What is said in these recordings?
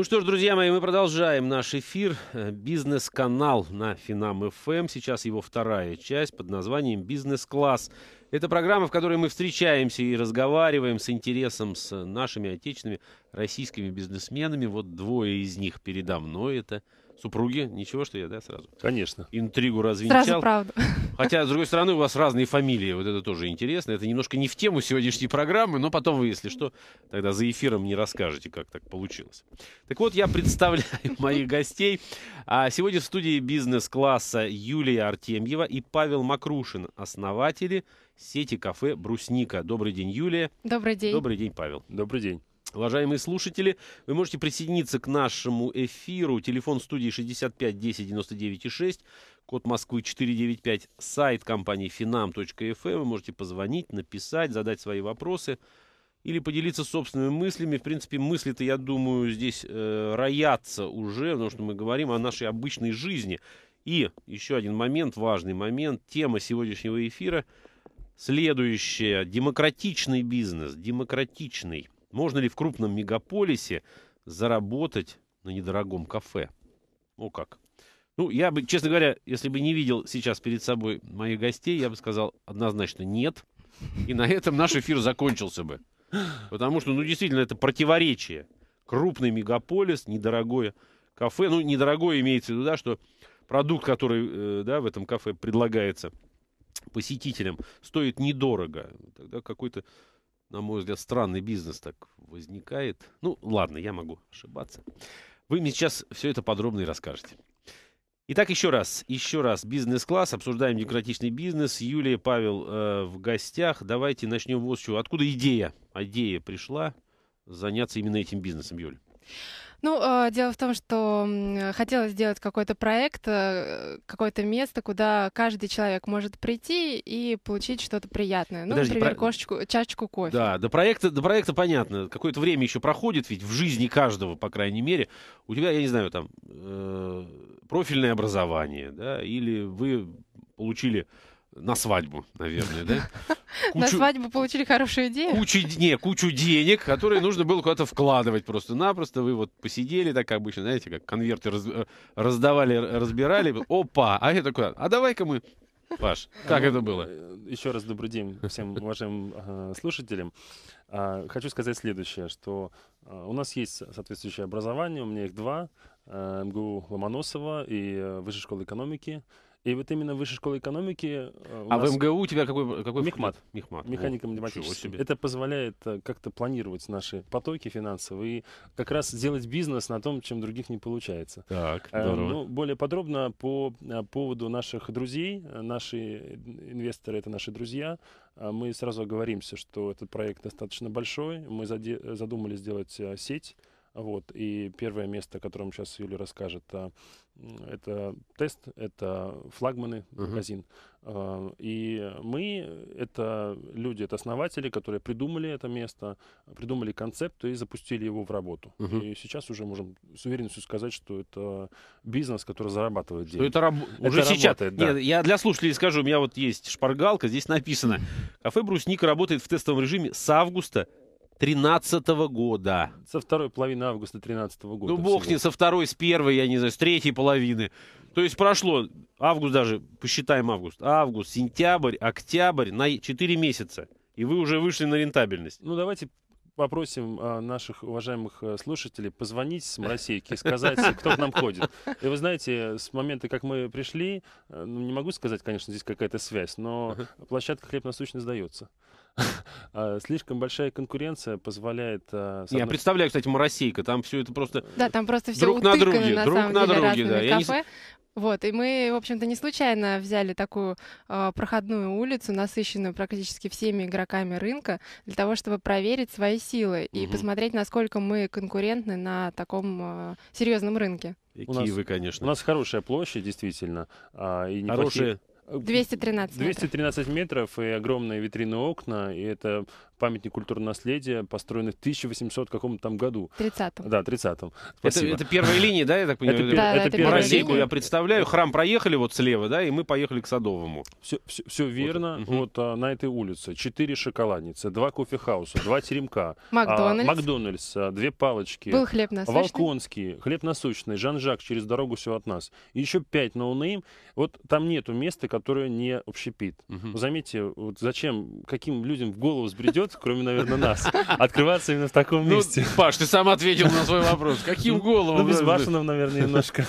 Ну что ж, друзья мои, мы продолжаем наш эфир. Э, Бизнес-канал на Финам ФМ. Эм. Сейчас его вторая часть под названием «Бизнес-класс». Это программа, в которой мы встречаемся и разговариваем с интересом с нашими отечественными российскими бизнесменами. Вот двое из них передо мной. Это супруги. Ничего, что я, да, сразу? Конечно. Интригу развенчал. Сразу правду. Хотя, с другой стороны, у вас разные фамилии. Вот это тоже интересно. Это немножко не в тему сегодняшней программы, но потом вы, если что, тогда за эфиром не расскажете, как так получилось. Так вот, я представляю моих гостей. А сегодня в студии бизнес-класса Юлия Артемьева и Павел Макрушин, основатели сети кафе «Брусника». Добрый день, Юлия. Добрый день. Добрый день, Павел. Добрый день. Уважаемые слушатели, вы можете присоединиться к нашему эфиру. Телефон студии 65 10 99 6, код Москвы 495, сайт компании finam.fm. Эм. Вы можете позвонить, написать, задать свои вопросы или поделиться собственными мыслями. В принципе, мысли-то, я думаю, здесь э, роятся уже, потому что мы говорим о нашей обычной жизни. И еще один момент, важный момент, тема сегодняшнего эфира следующая. Демократичный бизнес, демократичный. Можно ли в крупном мегаполисе заработать на недорогом кафе? Ну как? Ну, я бы, честно говоря, если бы не видел сейчас перед собой моих гостей, я бы сказал однозначно нет. И на этом наш эфир закончился бы. Потому что, ну, действительно, это противоречие. Крупный мегаполис, недорогое кафе. Ну, недорогое имеется в виду, да, что продукт, который, э, да, в этом кафе предлагается посетителям, стоит недорого. Тогда какой-то на мой взгляд, странный бизнес так возникает. Ну, ладно, я могу ошибаться. Вы мне сейчас все это подробно и расскажете. Итак, еще раз, еще раз, бизнес-класс, обсуждаем демократичный бизнес. Юлия, Павел э, в гостях. Давайте начнем вот с чего. Откуда идея? Идея пришла заняться именно этим бизнесом, Юль? Ну, а, дело в том, что э, хотелось сделать какой-то проект, э, какое-то место, куда каждый человек может прийти и получить что-то приятное. Ну, Подожди, например, про... кошечку, чашечку кофе. Да, до проекта, до проекта понятно. Какое-то время еще проходит, ведь в жизни каждого, по крайней мере. У тебя, я не знаю, там э, профильное образование, да, или вы получили на свадьбу, наверное, да? Кучу, на свадьбу получили хорошую идею. Кучу, не, кучу денег, которые нужно было куда-то вкладывать просто-напросто. Вы вот посидели так обычно, знаете, как конверты раз, э, раздавали, разбирали. Опа, а это куда? А давай-ка мы Паш, как это было? Э, Еще раз добрый день всем уважаемым э, слушателям. Э, хочу сказать следующее, что э, у нас есть соответствующее образование, у меня их два, э, МГУ Ломоносова и высшая школа экономики. И вот именно в Высшей школе экономики... Э, а в МГУ у тебя какой... какой Мехмат. Мехмат. Механика вот. математическая. Это позволяет э, как-то планировать наши потоки финансовые и как раз сделать бизнес на том, чем других не получается. Так, э, здорово. Ну, более подробно по поводу наших друзей. Наши инвесторы — это наши друзья. Мы сразу оговоримся, что этот проект достаточно большой. Мы задумали сделать сеть вот, и первое место, о котором сейчас Юля расскажет, а, это тест, это флагманы, uh-huh. магазин. А, и мы, это люди, это основатели, которые придумали это место, придумали концепт и запустили его в работу. Uh-huh. И сейчас уже можем с уверенностью сказать, что это бизнес, который зарабатывает деньги. это раб... это уже работает, сейчас. Да. Нет, я для слушателей скажу, у меня вот есть шпаргалка, здесь написано, кафе «Брусник» работает в тестовом режиме с августа 2013 года. Со второй половины августа 2013 года. Ну, бог всего. не со второй, с первой, я не знаю, с третьей половины. То есть прошло август даже, посчитаем август, август, сентябрь, октябрь, на 4 месяца. И вы уже вышли на рентабельность. Ну, давайте попросим а, наших уважаемых э, слушателей позвонить с моросейки и сказать, кто к нам ходит. И вы знаете, с момента, как мы пришли, э, ну, не могу сказать, конечно, здесь какая-то связь, но площадка «Хлеб насущный» сдается. А, слишком большая конкуренция позволяет... А, одной... Я представляю, кстати, Моросейка, там все это просто... Да, там просто все друг утыкано, на друге, на друг самом на деле, друге, да. Кафе. не... Вот, и мы, в общем-то, не случайно взяли такую э, проходную улицу, насыщенную практически всеми игроками рынка, для того, чтобы проверить свои силы угу. и посмотреть, насколько мы конкурентны на таком э, серьезном рынке. И у Киевы, нас, конечно. У нас хорошая площадь, действительно. А, и неплохие, Хорошие. 213 метров. 213 метров и огромные витрины окна, и это памятник культурного наследия, построенный в 1800 каком-то там году. 30-м. Да, 30-м. Это, это первая линия, да, я так понимаю? Это, да, это, это первая линия. я представляю. Храм проехали вот слева, да, и мы поехали к Садовому. Все, все, все верно. Вот, вот а, на этой улице четыре шоколадницы, два кофехауса, два теремка. А, Макдональдс. А, Макдональдс, а, две палочки. Был хлеб насущный. Волконский, хлеб насущный, Жан-Жак через дорогу все от нас. И еще пять ноунейм. Вот там нету места, которое не общепит. Угу. Заметьте, вот зачем, каким людям в голову сбредет народ, кроме, наверное, нас, открываться именно в таком ну, месте. Паш, ты сам ответил на свой вопрос. Каким ну, головом? Ну, безбашенным, наверное, немножко.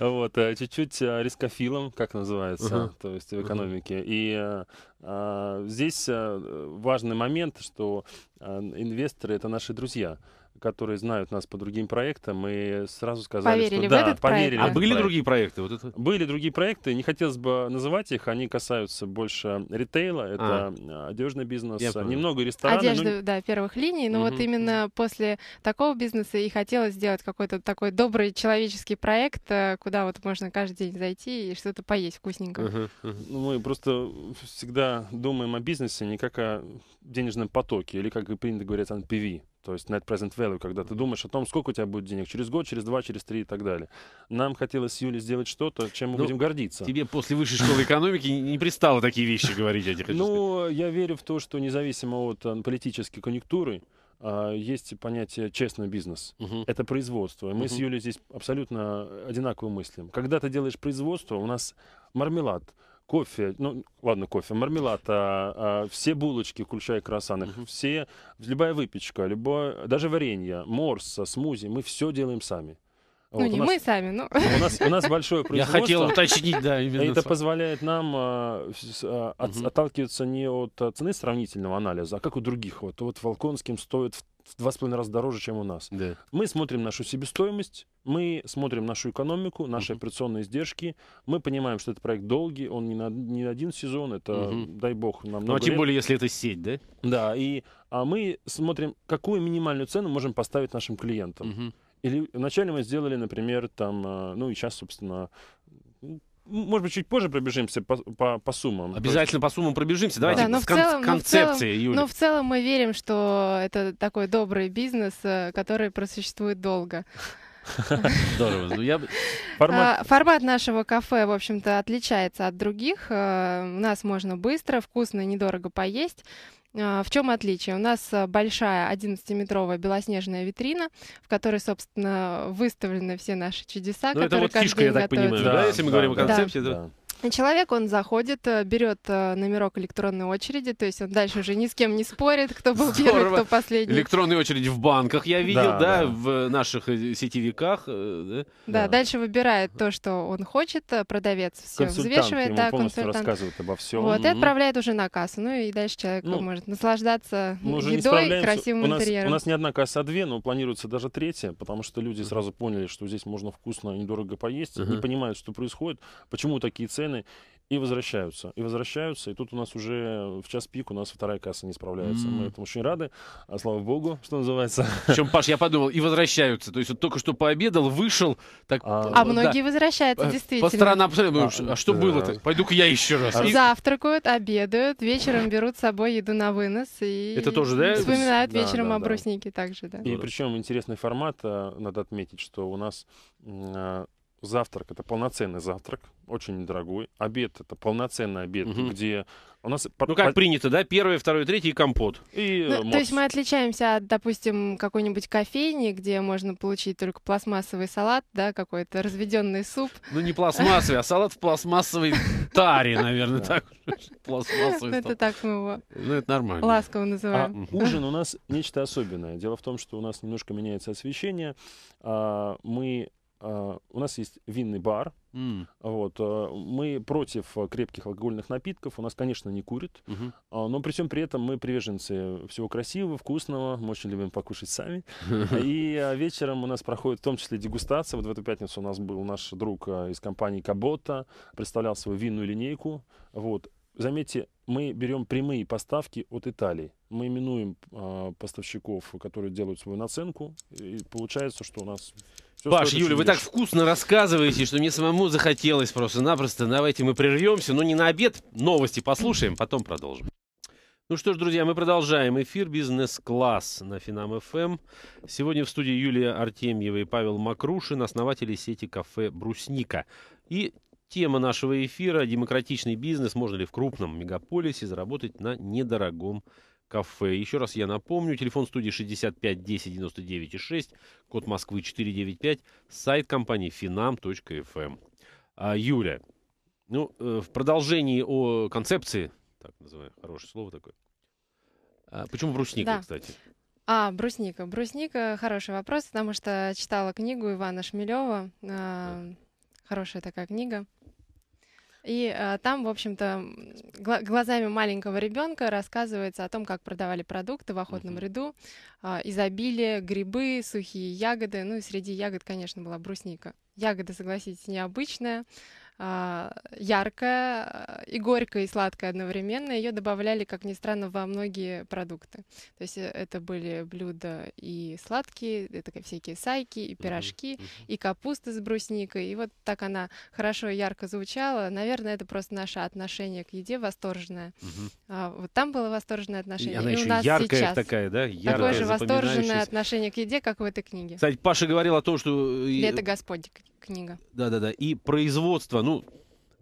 Вот, э, чуть-чуть э, рискофилом, как называется, то есть в экономике. И э, а, здесь важный момент, что инвесторы — это наши друзья которые знают нас по другим проектам, и сразу сказали, поверили что в да, этот поверили. Проект. А были проект. другие проекты? Вот это... Были другие проекты, не хотелось бы называть их, они касаются больше ритейла, а. это а. одежный бизнес, немного ресторанов. рестораны. Одежда, да, первых линий, но угу. вот именно после такого бизнеса и хотелось сделать какой-то такой добрый человеческий проект, э, куда вот можно каждый день зайти и что-то поесть вкусненького. Угу. Ну, мы просто всегда думаем о бизнесе не как о денежном потоке, или как принято говорить, NPV то есть net present value, когда ты думаешь о том, сколько у тебя будет денег через год, через два, через три и так далее. Нам хотелось с Юлей сделать что-то, чем мы Но ну, будем гордиться. Тебе после высшей школы экономики не пристало такие вещи говорить, я тебе хочу Ну, я верю в то, что независимо от э, политической конъюнктуры, э, есть понятие честный бизнес. Это производство. мы с Юлей здесь абсолютно одинаково мыслим. Когда ты делаешь производство, у нас мармелад, кофе, ну ладно, кофе, мармелад, а, а, все булочки, включая круассаны, угу. Uh все, любая выпечка, любое, даже варенье, морс, смузи, мы все делаем сами. Ну, вот не нас, мы сами, но... У нас, у нас большое производство. Я хотел уточнить, да, именно. Это позволяет нам а, а, от, угу. отталкиваться не от а, цены сравнительного анализа, а как у других. Вот, вот в Волконским стоит в в два с половиной раза дороже, чем у нас. Да. Мы смотрим нашу себестоимость, мы смотрим нашу экономику, наши uh операционные издержки, мы понимаем, что этот проект долгий, он не, на, не один сезон, это, uh дай бог, нам Ну, а тем лет. более, если это сеть, да? Да, и а мы смотрим, какую минимальную цену можем поставить нашим клиентам. uh Или вначале мы сделали, например, там, э, ну и сейчас, собственно, может быть, чуть позже пробежимся по, по, по суммам. Обязательно по суммам пробежимся. Давайте да, но в кон- целом, концепции, но Но в целом мы верим, что это такой добрый бизнес, э, который просуществует долго. Здорово. Ну, а, формат нашего кафе, в общем-то, отличается от других. Э, у нас можно быстро, вкусно, недорого поесть. А, в чем отличие? У нас а, большая 11-метровая белоснежная витрина, в которой, собственно, выставлены все наши чудеса, Но ну, которые это вот фишка, я так готовят. понимаю, да, да если мы да, говорим о концепции. Да. Да. Человек, он заходит, э, берет э, номерок электронной очереди, то есть он дальше уже ни с кем не спорит, кто был Здорово. первый, кто последний. Электронные очереди в банках я видел, да, да, да. в наших э, сетевиках. Да? да, да, дальше выбирает то, что он хочет, продавец все взвешивает, да, полностью консультант. рассказывает обо всем. Вот, mm и отправляет уже на кассу, ну и дальше человек ну, может наслаждаться едой, красивым у нас, интерьером. У нас не одна касса, а две, но планируется даже третья, потому что люди сразу поняли, что здесь можно вкусно и недорого поесть, mm-hmm. не понимают, что происходит, почему такие цены, машины и возвращаются, и возвращаются, и тут у нас уже э, в час пик у нас вторая касса не справляется. Mm-hmm. Мы этому очень рады, а слава богу, что называется. Причем, Паш, я подумал, и возвращаются, то есть вот только что пообедал, вышел, так. А, а многие да, возвращаются, э, действительно. По сторонам абсолютно, а, а что да. было-то? Пойду-ка я еще раз. И... А Завтракают, обедают, вечером берут с собой еду на вынос и. Это тоже, да? Вспоминают да, вечером да, да, о бруснике также, да. И причем интересный формат, э, надо отметить, что у нас Завтрак это полноценный завтрак, очень недорогой. Обед это полноценный обед, угу. где у нас ну как принято, да, первое, второе, третье и компот. И э, ну, то есть мы отличаемся от, допустим, какой-нибудь кофейни, где можно получить только пластмассовый салат, да, какой-то разведенный суп. Ну не пластмассовый, а салат в пластмассовой таре, наверное, так. Пластмассовый. Ну, это так мы его. Ну это нормально. Ласково а называем. Ужин у нас нечто особенное. Дело в том, что у нас немножко меняется освещение, а, мы а, у нас есть винный бар. Mm. Вот, а, мы против а, крепких алкогольных напитков. У нас, конечно, не курит. Mm-hmm. Но при всем при этом мы приверженцы всего красивого, вкусного. Мы очень любим покушать сами. И вечером у нас проходит в том числе дегустация. Вот в эту пятницу у нас был наш друг из компании Кабота. Представлял свою винную линейку. Вот. Заметьте, мы берем прямые поставки от Италии. Мы именуем э, поставщиков, которые делают свою наценку. И получается, что у нас все Паш, Юля, вы так вкусно рассказываете, что мне самому захотелось просто-напросто. Давайте мы прервемся, но не на обед. Новости послушаем, потом продолжим. Ну что ж, друзья, мы продолжаем эфир «Бизнес-класс» на Финам ФМ. Эм. Сегодня в студии Юлия Артемьева и Павел Макрушин, основатели сети кафе «Брусника». И тема нашего эфира – демократичный бизнес. Можно ли в крупном мегаполисе заработать на недорогом кафе. Еще раз я напомню, телефон студии 65 10 99 6, код Москвы 495, сайт компании finam.fm. Эм. А, Юля, ну, э, в продолжении о концепции, так называемое хорошее слово такое. А почему брусника, да. кстати? А, брусника. Брусника — хороший вопрос, потому что читала книгу Ивана Шмелева. А, да. Хорошая такая книга. И э, там, в общем-то, гла- глазами маленького ребенка рассказывается о том, как продавали продукты в охотном mm-hmm. ряду, э, изобилие, грибы, сухие ягоды. Ну и среди ягод, конечно, была брусника. Ягода, согласитесь, необычная, а, яркая э, и горькая, и сладкая одновременно. Ее добавляли, как ни странно, во многие продукты. То есть э, это были блюда и сладкие, это всякие сайки, и пирожки, mm-hmm. и капуста с брусникой. И вот так она хорошо и ярко звучала. Наверное, это просто наше отношение к еде восторженное. Mm-hmm. А, вот там было восторженное отношение. И она и еще у нас яркая сейчас такая, да? Яркая, Такое же восторженное отношение к еде, как в этой книге. Кстати, Паша говорил о том, что... Э, Лето Господь книга. Да-да-да. И производство, ну,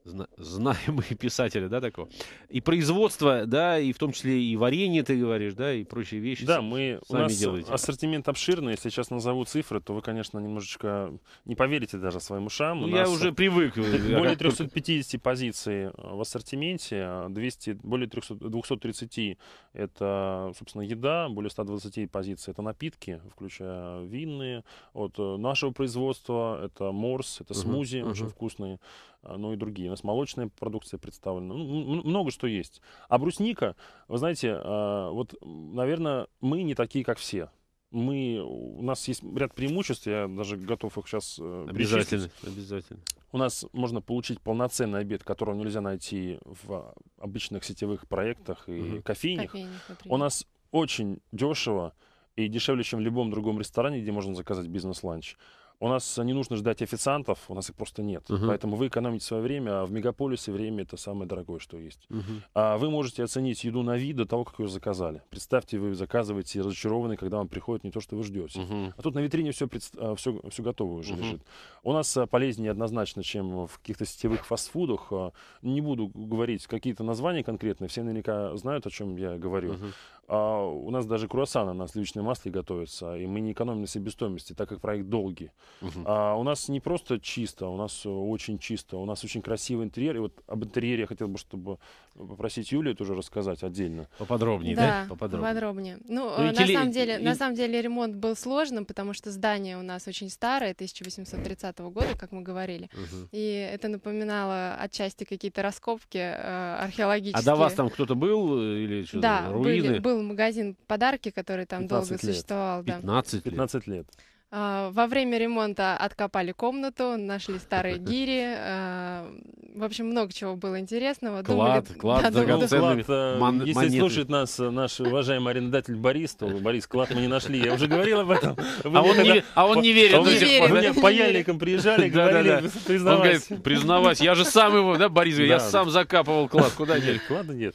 зна- знаемые писатели, да, такого. И производство, да, и в том числе и варенье, ты говоришь, да, и прочие вещи. Да, мы сами у нас делаете. ассортимент обширный. Если сейчас назову цифры, то вы, конечно, немножечко не поверите даже своим ушам. Ну, у я нас уже привык. Э, более 350 позиций в ассортименте, 200, а более 300, 230 это, собственно, еда, более 120 позиций это напитки, включая винные. От э, нашего производства это морс, это смузи uh очень uh вкусные. А, но ну и другие. У нас молочная продукция представлена. Ну, много что есть. А брусника, вы знаете, а, вот, наверное, мы не такие, как все мы, у нас есть ряд преимуществ, я даже готов их сейчас э, Обязательно, обязательно. У нас можно получить полноценный обед, которого нельзя найти в обычных сетевых проектах и угу. кофейнях. Кофейник, у нас очень дешево и дешевле, чем в любом другом ресторане, где можно заказать бизнес-ланч. У нас не нужно ждать официантов, у нас их просто нет. Угу. Поэтому вы экономите свое время, а в мегаполисе время это самое дорогое, что есть. Угу. А вы можете оценить еду на вид до того, как ее заказали. Представьте, вы заказываете разочарованный, когда вам приходит не то, что вы ждете. Угу. А тут на витрине все, пред... Э, все, все готово уже угу. лежит. У нас э, полезнее однозначно, чем в каких-то сетевых фастфудах. Э, не буду говорить какие-то названия конкретные, все наверняка знают, о чем я говорю. Угу. А у нас даже круассаны на сливочном масле готовятся, и мы не экономим на себестоимости, так как проект долгий. Угу. А у нас не просто чисто, у нас э, очень чисто, у нас очень красивый интерьер. И вот об интерьере я хотел бы, чтобы э, попросить Юлию тоже рассказать отдельно. Поподробнее, да? да? Поподробнее. поподробнее. Ну, ну на, теле... самом деле, и... на самом деле ремонт был сложным, потому что здание у нас очень старое, 1830 года, как мы говорили. Угу. И это напоминало отчасти какие-то раскопки э, археологические. А до вас там кто-то был? Э, или что то да, руины? Были, был был магазин подарки, который там долго лет. существовал. 15 да. 15 лет. А, во время ремонта откопали комнату, нашли старые гири. А, в общем, много чего было интересного. Клад, Думали, клад да, драгоценными клад, э, мон- Если монеты. слушает нас наш уважаемый арендодатель Борис, то Борис, клад мы не нашли. Я уже говорил об этом. А вы а, он тогда... не, а он не верит. Он не верит. Вы меня по приезжали, говорили, признавайся. Он говорит, признавайся. Я же сам его, да, Борис, я сам закапывал клад. Куда нет? Клада нет.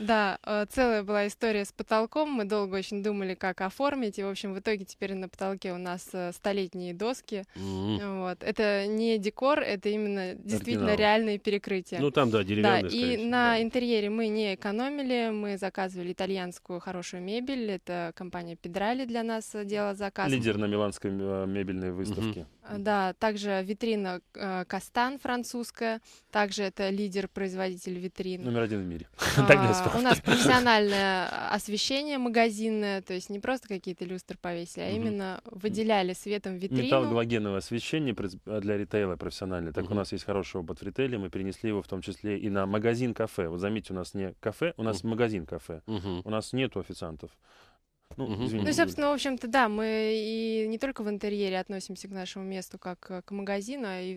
Да, э, целая была история с потолком. Мы долго очень думали, как оформить. И, в общем, в итоге теперь на потолке у нас э, столетние доски. Mm-hmm. Вот. Это не декор, это именно действительно Оригинал. реальные перекрытия. Ну, там, да, деревянные. Да, и всего, на да. интерьере мы не экономили. Мы заказывали итальянскую хорошую мебель. Это компания Педрали для нас э, делала заказ. Лидер на Миланской мебельной выставке. Mm-hmm. Э, да, также витрина э, Кастан французская, также это лидер-производитель витрин. Номер один в мире. А, у нас профессиональное э, освещение магазинное, то есть не просто какие-то люстры повесили, а именно выделяли светом витрину. металл освещение для ритейла профессиональное. Так у нас есть хороший опыт в ритейле, мы перенесли его в том числе и на магазин-кафе. Вот заметьте, у нас не кафе, у нас магазин-кафе. У нас нет официантов. Ну, извините, ну собственно, в общем-то, да, мы и не только в интерьере относимся к нашему месту как э, к магазину, а и,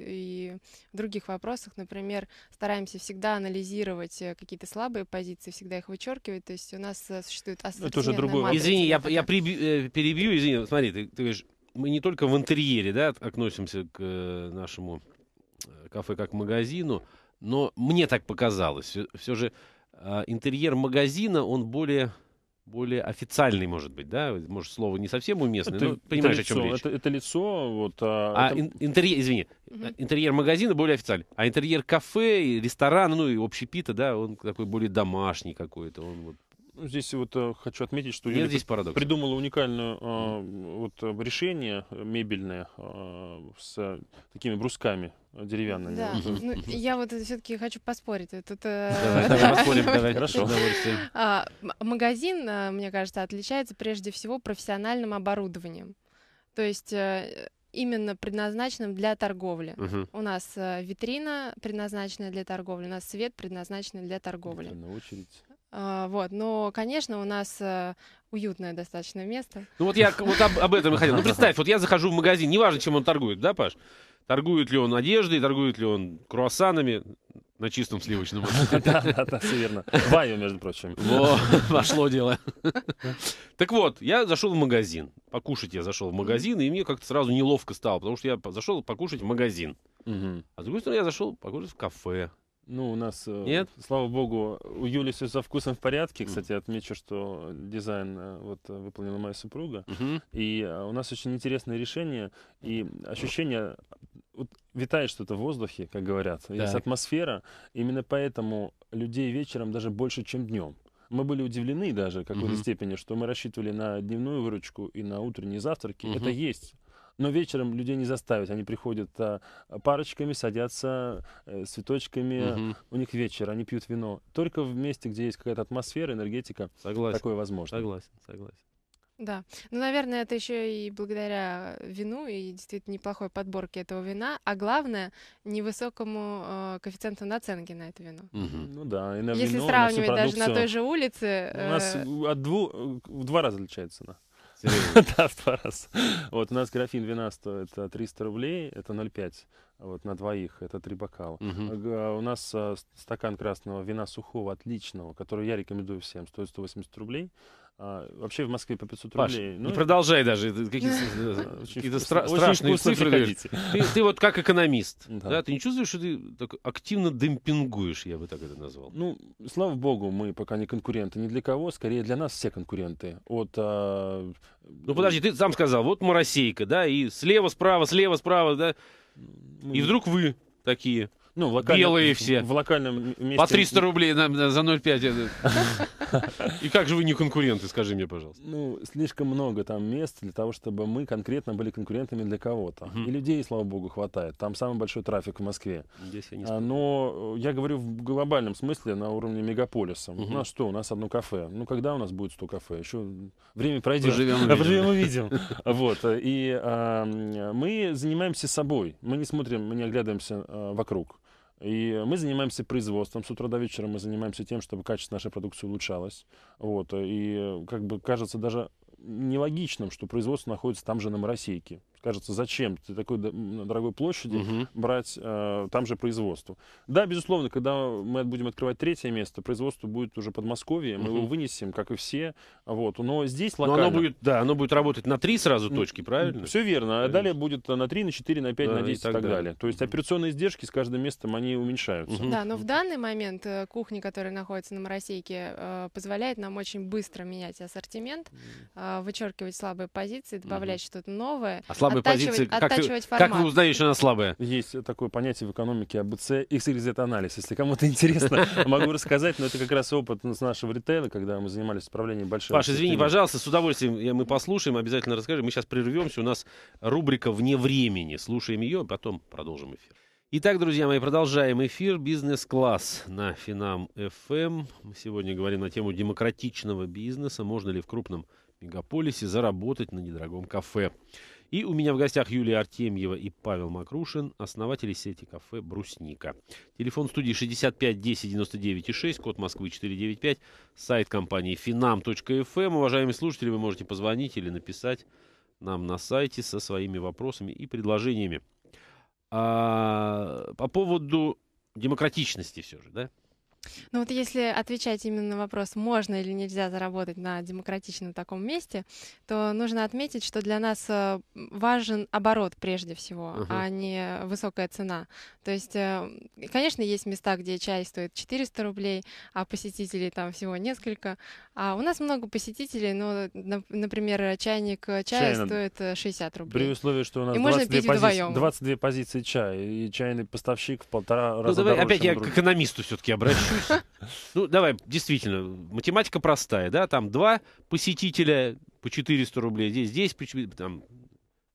и в других вопросах, например, стараемся всегда анализировать э, какие-то слабые позиции, всегда их вычеркивать, то есть у нас э, существует Это уже другое. извини, я, я прибью, перебью, извини, смотри, ты, ты говоришь, мы не только в интерьере, да, относимся к нашему кафе как к магазину, но мне так показалось, все же а, интерьер магазина, он более более официальный, может быть, да? Может, слово не совсем уместное, это, но понимаешь, это лицо, о чем речь. Это, это лицо, вот... А, а это... интерьер, извини, угу. интерьер магазина более официальный, а интерьер кафе, и ресторана, ну и общепита, да, он такой более домашний какой-то, он вот ну, Здесь вот э, хочу отметить, что Нет, здесь парадокс. придумала уникальное а, э, вот, решение мебельное э, с такими брусками деревянная. Да. Ну, я вот все-таки хочу поспорить. Тут, давай, давай поспорим, давай. Хорошо. А, магазин, э, мне кажется, отличается прежде всего профессиональным оборудованием. То есть э, именно предназначенным для торговли. Угу. У нас э, витрина предназначена для торговли, у нас свет предназначен для торговли. на очередь. А, вот, но, конечно, у нас а, уютное достаточно место. Ну вот я вот об, об этом и хотел. Ну представь, вот я захожу в магазин, неважно, чем он торгует, да, Паш? Торгует ли он одеждой, торгует ли он круассанами на чистом сливочном. Да, да, да, все верно. Ваню, между прочим. Пошло дело. Так вот, я зашел в магазин. Покушать я зашел в магазин, и мне как-то сразу неловко стало, потому что я зашел покушать в магазин. А с другой стороны, я зашел покушать в кафе. Ну, у нас, э, Нет? слава богу, у Юли все со вкусом в порядке. Кстати, отмечу, что дизайн э, вот э, выполнила моя супруга. Угу. И у нас очень интересное решение и ощущение вот, витает что-то в воздухе, как говорят. Так. Есть атмосфера. Именно поэтому людей вечером даже больше, чем днем. Мы были удивлены даже в какой-то угу. степени, что мы рассчитывали на дневную выручку и на утренние завтраки. Угу. Это есть. Но вечером людей не заставить. Они приходят а, парочками, садятся э, с цветочками. Угу. У них вечер, они пьют вино. Только в месте, где есть какая-то атмосфера, энергетика, согласен. такое возможно. Согласен, согласен. Да. Ну, наверное, это еще и благодаря вину и действительно неплохой подборке этого вина, а главное, невысокому э, коэффициенту наценки на это вино. Угу. Ну да, и на Если вино, сравнивать на даже на той же улице. Э... У нас от двух э, в два раза отличается цена. Да, в два раза. Вот у нас графин вина стоит 300 рублей, это 0,5 вот на двоих, это три бокала. А у нас а, стакан красного вина сухого, отличного, который я рекомендую всем, стоит 180 рублей. А, вообще в Москве по 500 Паш, рублей. Ну, не продолжай даже. Какие-то, э, страшные цифры. Ты, ты вот как экономист, да. ты не чувствуешь, что ты так активно демпингуешь, я бы так это назвал? Ну, слава богу, мы пока не конкуренты ни для кого, скорее для нас все конкуренты. От, а... Ну подожди, ты сам сказал, вот моросейка, да, и слева, справа, слева, справа, да, мы... Ну, и вдруг вы такие. Ну, в локальном, Белые все. В локальном месте. По 300 рублей на, на, за 0,5. Э, э. И как же вы не конкуренты, скажи мне, пожалуйста. Ну, слишком много там мест для того, чтобы мы конкретно были конкурентами для кого-то. И людей, слава богу, хватает. Там самый большой трафик в Москве. А, но э, я говорю в глобальном смысле на уровне мегаполиса. У нас что? У нас одно кафе. Ну, когда у нас будет 100 кафе? Еще время пройдет. живем Поживем, увидим. Вот. И мы занимаемся собой. Мы не смотрим, мы не оглядываемся вокруг. И мы занимаемся производством. С утра до вечера мы занимаемся тем, чтобы качество нашей продукции улучшалось. Вот. И э, как бы кажется даже нелогичным, что производство находится там же на Моросейке кажется, зачем ты такой дорогой площади угу. брать э, там же производство. Да, безусловно, когда мы будем открывать третье место, производство будет уже Подмосковье, мы угу. его вынесем, как и все. Вот. Но здесь локально... Но оно будет, да, оно будет работать на три сразу точки, правильно? Все верно. А далее будет на три, на четыре, на пять, да, на десять и так, так далее. далее. То есть операционные издержки с каждым местом, они уменьшаются. Угу. Да, но в данный момент э, кухня, которая находится на Моросейке, э, позволяет нам очень быстро менять ассортимент, э, вычеркивать слабые позиции, добавлять угу. что-то новое. А слабые слабые позиции. Как, как вы узнаете, что она слабая? Есть такое понятие в экономике АБЦ, X или Z-анализ. Если кому-то интересно, могу рассказать, но это как раз опыт с нашего ритейла, когда мы занимались управлением большой... Паш, извини, пожалуйста, с удовольствием мы послушаем, обязательно расскажем. Мы сейчас прервемся, у нас рубрика «Вне времени». Слушаем ее, потом продолжим эфир. Итак, друзья мои, продолжаем эфир «Бизнес-класс» на Финам фм эм. Мы сегодня говорим на тему демократичного бизнеса. Можно ли в крупном мегаполисе заработать на недорогом кафе? И у меня в гостях Юлия Артемьева и Павел Макрушин, основатели сети кафе «Брусника». Телефон студии 65 10 99 6, код Москвы 495, сайт компании finam.fm. Эм. Уважаемые слушатели, вы можете позвонить или написать нам на сайте со своими вопросами и предложениями. А, по поводу демократичности все же, да? Ну вот если отвечать именно на вопрос, можно или нельзя заработать на демократичном таком месте, то нужно отметить, что для нас э, важен оборот прежде всего, uh-huh. а не высокая цена. То есть, э, конечно, есть места, где чай стоит 400 рублей, а посетителей там всего несколько. А у нас много посетителей, но, например, чайник э, чая чай стоит 60 рублей. При условии, что у нас и 22, можно пози... 22 позиции чая, и чайный поставщик в полтора ну, раза давай, дороже. Опять я друг. к экономисту все-таки обращаюсь. Ну, давай, действительно, математика простая, да, там два посетителя по 400 рублей, здесь, здесь, там,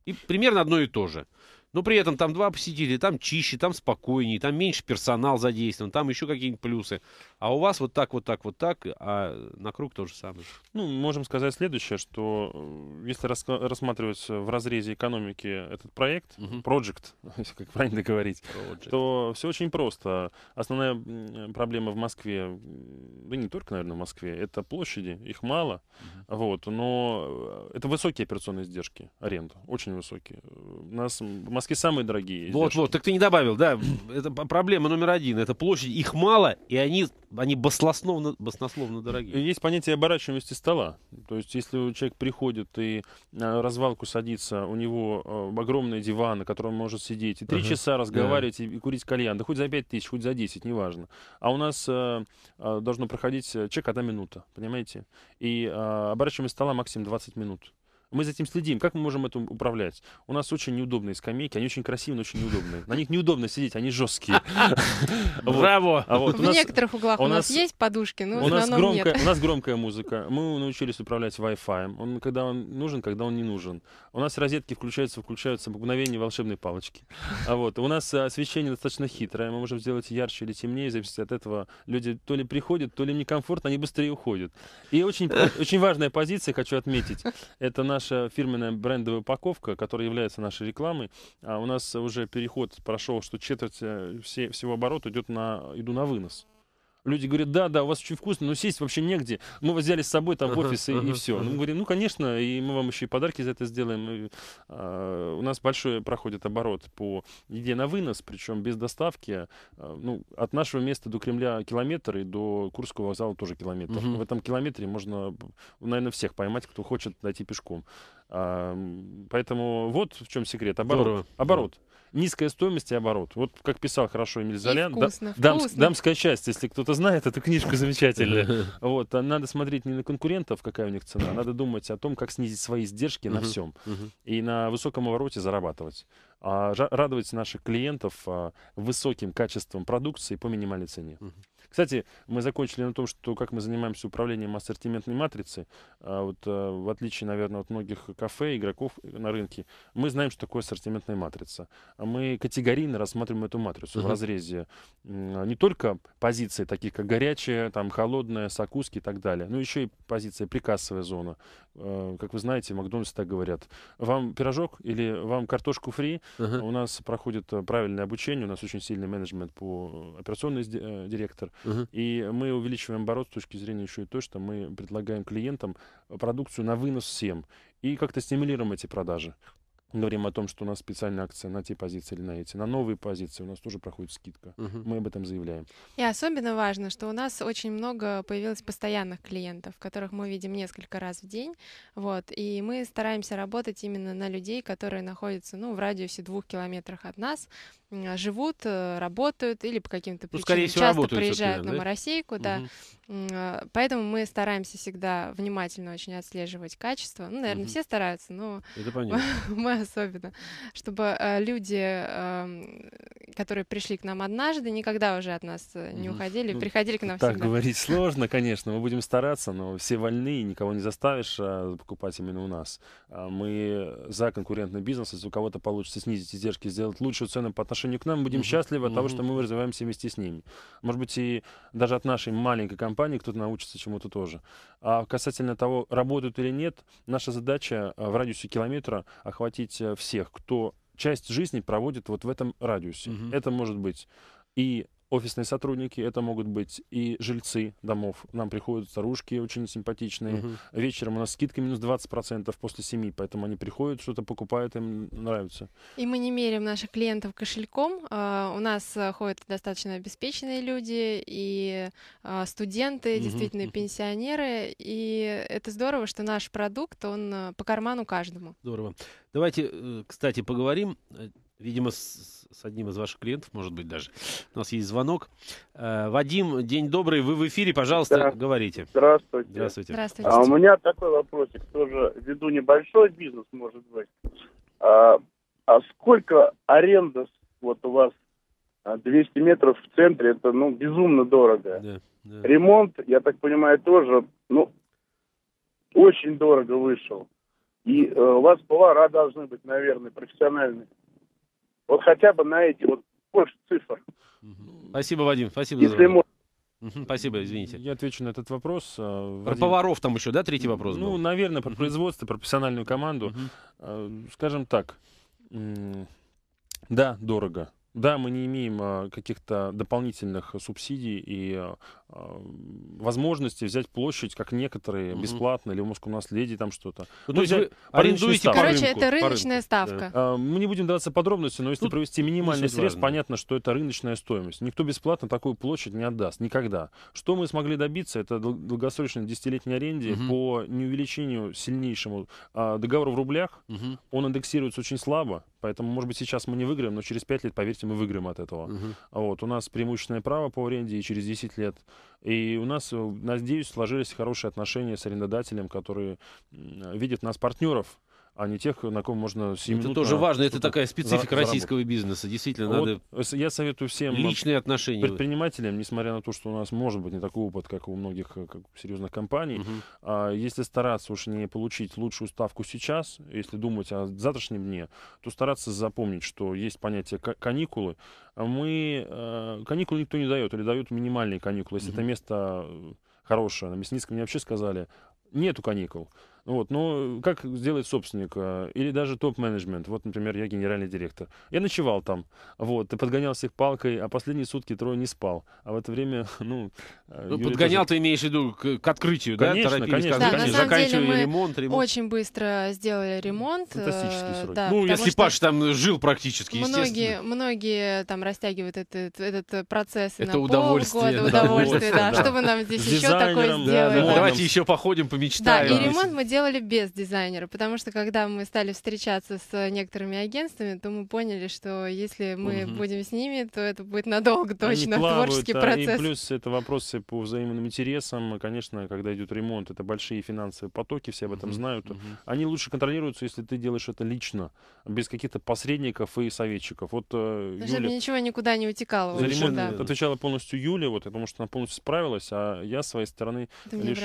и примерно одно и то же. Но при этом там два посетителя, там чище, там спокойнее, там меньше персонал задействован, там еще какие-нибудь плюсы. А у вас вот так, вот так, вот так, а на круг то же самое. Ну, можем сказать следующее, что э, если рас рассматривать в разрезе экономики этот проект, угу. Uh -huh. project, как правильно говорить, project. то все очень просто. Основная проблема в Москве, да не только, наверное, в Москве, это площади, их мало, Uh -huh. вот, но э, это высокие операционные издержки, аренда, очень высокие. Э, у нас Москве самые дорогие. Вот, издержки. вот, так ты не добавил, да. Это проблема номер один. Это площадь. Их мало, и они, они баснословно, баснословно дорогие. Есть понятие оборачиваемости стола. То есть, если человек приходит и на э, развалку садится, у него э, огромный диван, на котором он может сидеть, и три uh-huh. часа разговаривать yeah. и, и курить кальян, да хоть за пять тысяч, хоть за десять, неважно. А у нас э, э должно проходить чек одна минута, понимаете? И э, оборачиваемость стола максимум 20 минут. Мы за этим следим. Как мы можем этим управлять? У нас очень неудобные скамейки, они очень красивые, но очень неудобные. На них неудобно сидеть, они жесткие. Браво! А в некоторых углах у нас есть подушки, но у нас громкая, у нас громкая музыка. Мы научились управлять Wi-Fi. Он когда он нужен, когда он не нужен. У нас розетки включаются, включаются мгновение волшебной палочки. А вот у нас э, освещение достаточно хитрое. Мы можем сделать ярче или темнее, в зависимости от этого люди то ли приходят, то ли им некомфортно, они быстрее уходят. И очень очень важная позиция хочу отметить. Это на наша фирменная брендовая упаковка, которая является нашей рекламой. А у нас уже переход прошел, что четверть э, все, всего оборота идет на иду на вынос. Люди говорят, да, да, у вас очень вкусно, но сесть вообще негде. Мы вас взяли с собой там в офис и, и все. Ну, мы говорим, ну, конечно, и мы вам еще и подарки за это сделаем. И, а, у нас большой проходит оборот по еде на вынос, причем без доставки. А, ну, от нашего места до Кремля километр и до Курского вокзала тоже километр. Угу. В этом километре можно, наверное, всех поймать, кто хочет дойти пешком. А, поэтому вот в чем секрет. Оборот. Здорово. Оборот низкая стоимость и оборот. Вот как писал хорошо Эмиль Золян, вкусно, да, вкусно. Дам, дамское счастье, если кто-то знает, эту книжку замечательная. Вот, а надо смотреть не на конкурентов, какая у них цена, надо думать о том, как снизить свои издержки на всем и на высоком обороте зарабатывать. А радовать наших клиентов а, высоким качеством продукции по минимальной цене. Кстати, мы закончили на том, что как мы занимаемся управлением ассортиментной матрицы. А вот э, в отличие, наверное, от многих кафе, игроков на рынке, мы знаем, что такое ассортиментная матрица. А мы категорийно рассматриваем эту матрицу uh-huh. в разрезе не только позиции, таких как горячая, там, холодная, сокуски и так далее, но еще и позиция прикассовая зона. Э, как вы знаете, в Макдональдсе так говорят. Вам пирожок или вам картошку фри? Uh-huh. У нас проходит э, правильное обучение, у нас очень сильный менеджмент по операционный директор. Угу. И мы увеличиваем оборот с точки зрения еще и то, что мы предлагаем клиентам э, продукцию на вынос всем и как-то стимулируем эти продажи. Говорим о том, что у нас специальная акция на те позиции или на эти. На новые позиции у нас тоже проходит скидка. Угу. Мы об этом заявляем. И особенно важно, что у нас очень много появилось постоянных клиентов, которых мы видим несколько раз в день. Вот, и мы стараемся работать именно на людей, которые находятся ну, в радиусе двух километрах от нас живут, э, работают или по каким-то ну, причинам ну, всего, часто приезжают на да? Моросейку, да. Угу. Поэтому мы стараемся всегда внимательно очень отслеживать качество. Ну, наверное, угу. все стараются, но мы особенно. Чтобы э, люди, эм, которые пришли к нам однажды, никогда уже от нас не уходили, ну, приходили к нам так всегда. Так говорить сложно, конечно, мы будем стараться, но все вольны, никого не заставишь а, покупать именно у нас. А мы за конкурентный бизнес, если у кого-то получится снизить издержки, сделать лучшую цену по отношению отношению к нам, будем mm-hmm. счастливы от того, что мы развиваемся вместе с ними. Может быть, и даже от нашей маленькой компании кто-то научится чему-то тоже. А касательно того, работают или нет, наша задача э, в радиусе километра охватить э, всех, кто часть жизни проводит вот в этом радиусе. Mm-hmm. Это может быть и офисные сотрудники, это могут быть и жильцы домов. Нам приходят старушки очень симпатичные. Угу. Вечером у нас скидка минус 20% после 7, поэтому они приходят, что-то покупают, им нравится. И мы не меряем наших клиентов кошельком. Uh, у нас э, ходят достаточно обеспеченные люди и uh, студенты, угу. действительно угу. пенсионеры. И это здорово, что наш продукт, он э, по карману каждому. Здорово. Давайте, э, кстати, поговорим Видимо, с, с одним из ваших клиентов, может быть, даже. У нас есть звонок. Э, Вадим, день добрый, вы в эфире, пожалуйста, Здравствуйте. говорите. Здравствуйте. Здравствуйте. Здравствуйте. А у меня такой вопросик, тоже ввиду небольшой бизнес, может быть. А, а сколько аренда вот у вас 200 а, метров в центре, это ну безумно дорого. Да, да. Ремонт, я так понимаю, тоже ну очень дорого вышел. И э, у вас повара должны быть, наверное, профессиональные. Вот хотя бы на эти вот больше цифр. Спасибо, Вадим. Спасибо Если за можно. спасибо, извините. Я отвечу на этот вопрос. Э, Вадим. Про поваров там еще, да, третий вопрос Ну, был? наверное, про производство, про профессиональную команду. Э, скажем так, да, дорого. Да, мы не имеем э, каких-то дополнительных субсидий и возможности взять площадь, как некоторые, угу. бесплатно, или, может, у нас леди там что-то. Ну, ну то есть вы арендуете по Короче, рынку, это рыночная ставка. Да. А, мы не будем даваться подробности, но если ну, провести минимальный срез, важно. понятно, что это рыночная стоимость. Никто бесплатно такую площадь не отдаст. Никогда. Что мы смогли добиться, это долгосрочной десятилетней аренде угу. по неувеличению сильнейшему. А, Договор в рублях, угу. он индексируется очень слабо, поэтому, может быть, сейчас мы не выиграем, но через 5 лет, поверьте, мы выиграем от этого. Угу. Вот, у нас преимущественное право по аренде, и через 10 лет и у нас, э, надеюсь, сложились хорошие отношения с арендодателем, который видит нас партнеров а не тех, на ком можно 7 Это тоже важно, это такая специфика заработать. российского бизнеса. Действительно, вот надо... Я советую всем личные отношения. предпринимателям, несмотря на то, что у нас может быть не такой опыт, как у многих э, как у серьезных компаний, угу. а, если стараться уж не получить лучшую ставку сейчас, если думать о завтрашнем дне, то стараться запомнить, что есть понятие каникулы. Мы... Э, каникулы никто не дает, или дают минимальные каникулы. Если угу. это место э, хорошее, на Мясницком мне вообще сказали, нету каникул. Вот, но ну, как сделать собственник э, или даже топ-менеджмент. Вот, например, я генеральный директор. Я ночевал там, вот, и подгонял всех палкой, а последние сутки трое не спал. А в это время, ну... Э, ну подгонял тоже... ты имеешь в виду к, к открытию, конечно, да? Конечно, конечно, да, конечно. Заканчивали деле ремонт, ремонт. очень быстро сделали ремонт. Э, Фантастический срок. Да, ну, если Паш там жил практически, многие, Многие там растягивают этот, этот процесс это на удовольствие, полгода. Удовольствие, да. Что вы нам здесь еще такое сделали? Давайте еще походим, помечтаем. Да, и ремонт мы делаем делали без дизайнера, потому что когда мы стали встречаться с некоторыми агентствами, то мы поняли, что если мы угу. будем с ними, то это будет надолго точно Они плавают, творческий а, процесс. И плюс это вопросы по взаимным интересам. Конечно, когда идет ремонт, это большие финансовые потоки, все об этом угу. знают. Угу. Они лучше контролируются, если ты делаешь это лично, без каких-то посредников и советчиков. Вот э, Юля... Чтобы ничего никуда не утекало. За ремонт да. отвечала полностью Юля, вот, потому что она полностью справилась, а я с своей стороны Ты лишь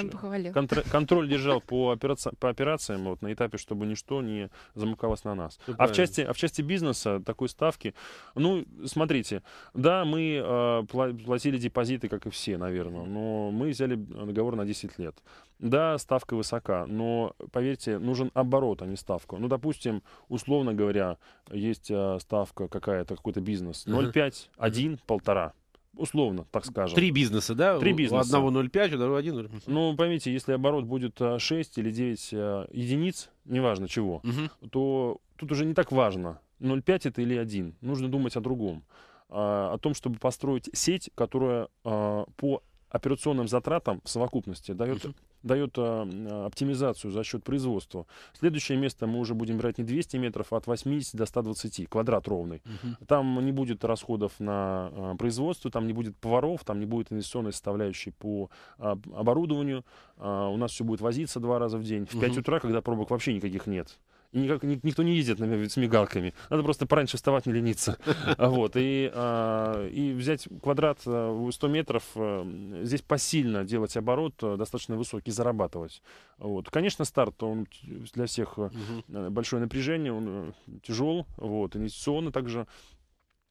контр... контроль держал по операции. по операциям вот, на этапе, чтобы ничто не замыкалось на нас. Это ну, а в, части, а в части бизнеса такой ставки, ну, смотрите, да, мы э, платили депозиты, как и все, наверное, но мы взяли договор на 10 лет. Да, ставка высока, но, поверьте, нужен оборот, а не ставка. Ну, допустим, условно говоря, есть э, ставка какая-то, какой-то бизнес 0,5, 1, 1,5 условно, так скажем. Три бизнеса, да? Три бизнеса. У одного 0,5, у другого 1,0. Ну, поймите, если оборот будет 6 а, или 9 а, единиц, неважно чего, угу. то тут уже не так важно, 0,5 это или 1. Нужно думать о другом. А, о том, чтобы построить сеть, которая по операционным затратам в совокупности дает угу дает а, оптимизацию за счет производства. Следующее место мы уже будем брать не 200 метров, а от 80 до 120, квадрат ровный. Угу. Там не будет расходов на а, производство, там не будет поваров, там не будет инвестиционной составляющей по а, оборудованию. У нас все будет возиться два раза в день. В 5 угу. утра, когда пробок вообще никаких нет и никак, никто не ездит на, с мигалками. Надо просто пораньше вставать, не лениться. А, вот, и, а, и взять квадрат 100 а, метров, а, здесь посильно делать оборот достаточно высокий, зарабатывать. Вот. Конечно, старт, он для всех угу. большое напряжение, он э, тяжел, вот, инвестиционно также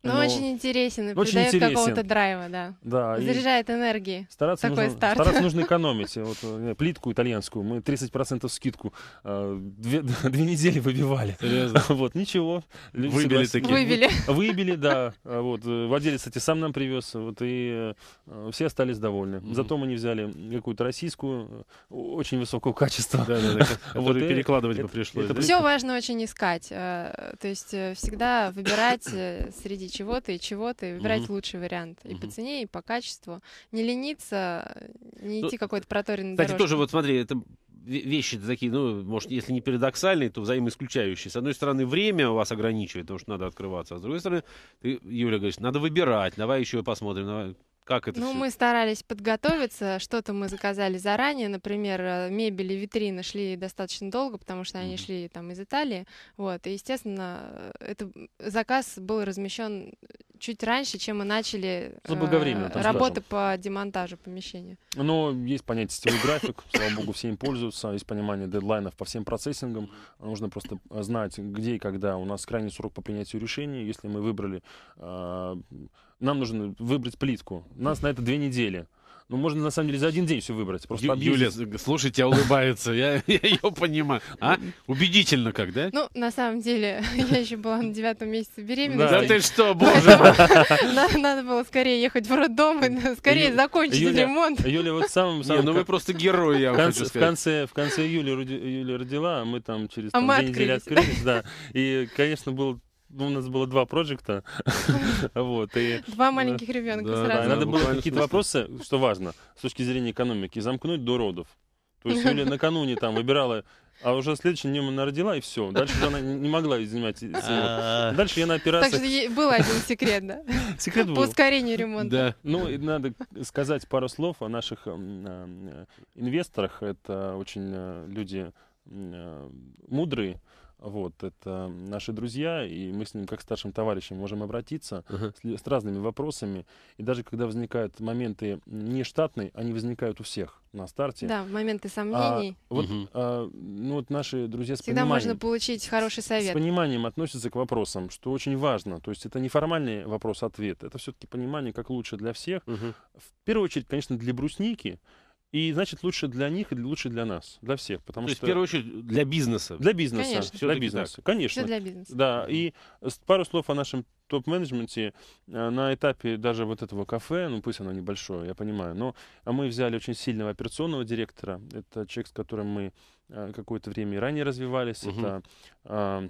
ну, ну, очень интересен и очень придает какого-то драйва, да. да Заряжает и... энергии. Стараться Такой нужно, старт. Стараться нужно экономить. Вот, э, плитку итальянскую мы 30% скидку э, две, две недели выбивали. Серьезно? Вот, ничего. Выбили такие. Выбили. Выбили, да. А вот, э, владелец, кстати, сам нам привез. Вот, и э, все остались довольны. Mm-hmm. Зато мы не взяли какую-то российскую, э, очень высокого качества. Да, да, да. Вот, перекладывать это, бы пришлось. Это, да? Все важно очень искать. То есть всегда выбирать среди чего-то, и чего-то, и выбирать угу. лучший вариант. И угу. по цене, и по качеству. Не лениться, не ну, идти ну, какой-то проторенной Кстати, дорожкой. тоже вот смотри, это вещи такие, ну, может, если не парадоксальные, то взаимоисключающие. С одной стороны, время у вас ограничивает, потому что надо открываться, а с другой стороны, ты, Юля, говоришь, надо выбирать, давай еще посмотрим, давай как это ну, все? мы старались подготовиться, что-то мы заказали заранее, например, э, мебель и витрины шли достаточно долго, потому что они шли там из Италии, вот, и, естественно, это, заказ был размещен чуть раньше, чем мы начали э, работы по демонтажу помещения. Но есть понятие сетевой график, слава богу, все им пользуются, есть понимание дедлайнов по всем процессингам, нужно просто знать, где и когда у нас крайний срок по принятию решений, если мы выбрали э, нам нужно выбрать плитку. У нас на это две недели. Ну, можно, на самом деле, за один день все выбрать. Просто Ю- Юля, слушай, тебя а улыбается, я, я ее понимаю. А? Убедительно как, да? Ну, на самом деле, я еще была на девятом месяце беременности. Да ты что, боже мой! Надо было скорее ехать в роддом и скорее закончить ремонт. Юля, вот самым... самым ну вы просто герой, я хочу сказать. В конце июля Юля родила, а мы там через а две недели открылись. да. И, конечно, был ну, у нас было два проекта. вот, и, два маленьких э, ребенка да, сразу. Да, надо было какие-то вопросы, что важно, с точки зрения экономики, замкнуть до родов. То есть Юлия накануне там выбирала, а уже следующий днем она родила, и все. Дальше она не могла изнимать а. Дальше я на операциях... Так что был один секрет, да? Секрет был. По ускорению ремонта. Да. Ну, и надо сказать пару слов о наших э, э, инвесторах. Это очень люди мудрые, вот, это наши друзья, и мы с ним как старшим товарищем можем обратиться uh-huh. с, с разными вопросами. И даже когда возникают моменты нештатные, они возникают у всех на старте. Да, моменты а, сомнений. А, вот, угу. а, ну вот наши друзья Всегда с пониманием, можно получить хороший совет. С пониманием относятся к вопросам, что очень важно. То есть это не формальный вопрос-ответ, это все-таки понимание, как лучше для всех. Угу. В первую очередь, конечно, для брусники, и, значит, лучше для них и лучше для нас, для всех. Потому То что... есть, в первую очередь, для бизнеса. Для бизнеса. Конечно. Все для бизнеса, так. конечно. Все для бизнеса. Да, и пару слов о нашем топ-менеджменте. Э, на этапе даже вот этого кафе, ну пусть оно небольшое, я понимаю, но а мы взяли очень сильного операционного директора. Это человек, с которым мы э, какое-то время и ранее развивались. Угу. Это э,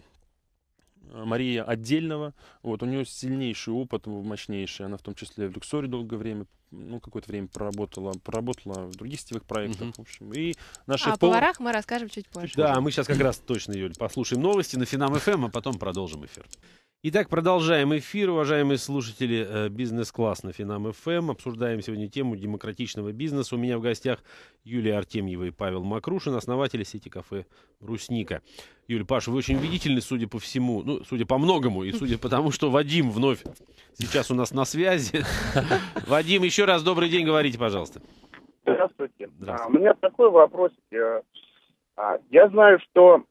Э, Мария отдельного. Вот, у нее сильнейший опыт, мощнейший. Она в том числе в Люксоре долгое время, ну, какое-то время проработала, проработала в других сетевых проектах, угу. в общем. И наши а пол... о поварах мы расскажем чуть позже. Да, мы сейчас как раз точно, Юль, послушаем новости на Финам ФМ, эм, а потом продолжим эфир. Итак, продолжаем эфир, уважаемые слушатели э, бизнес-класс на Финам ФМ. Обсуждаем сегодня тему демократичного бизнеса. У меня в гостях Юлия Артемьева и Павел Макрушин, основатели сети кафе «Брусника». Юль, Паша, вы очень убедительны, судя по всему, ну, судя по многому, и судя по тому, что Вадим вновь сейчас у нас на связи. Вадим, еще раз добрый день, говорите, пожалуйста. Здравствуйте. Здравствуйте. А, у меня такой вопрос. Э, а, я знаю, что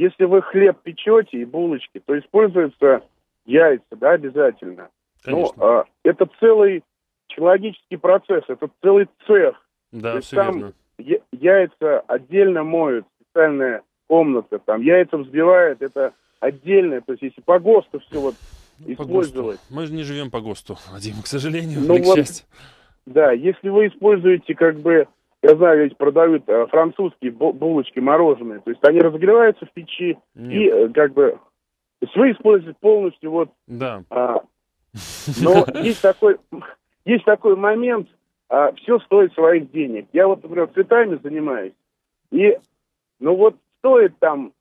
если вы хлеб печете и булочки, то используются яйца, да, обязательно. Ну, Конечно. Ну, а, это целый человеческий процесс, это целый цех. Да, То все там верно. яйца отдельно моют, специальная комната, там яйца взбивают, это отдельное. То есть если по ГОСТу все вот ну, использовать. ГОСТу. Мы же не живем по ГОСТу, Вадим, к сожалению, ну, или вот, к счастью. Да, если вы используете как бы я знаю, ведь продают э, французские булочки мороженые. То есть они разогреваются в печи Нет. и э, как бы... То есть вы используете полностью вот... Да. А, но есть такой, есть такой момент, а, все стоит своих денег. Я вот, например, цветами занимаюсь. И, ну вот, стоит там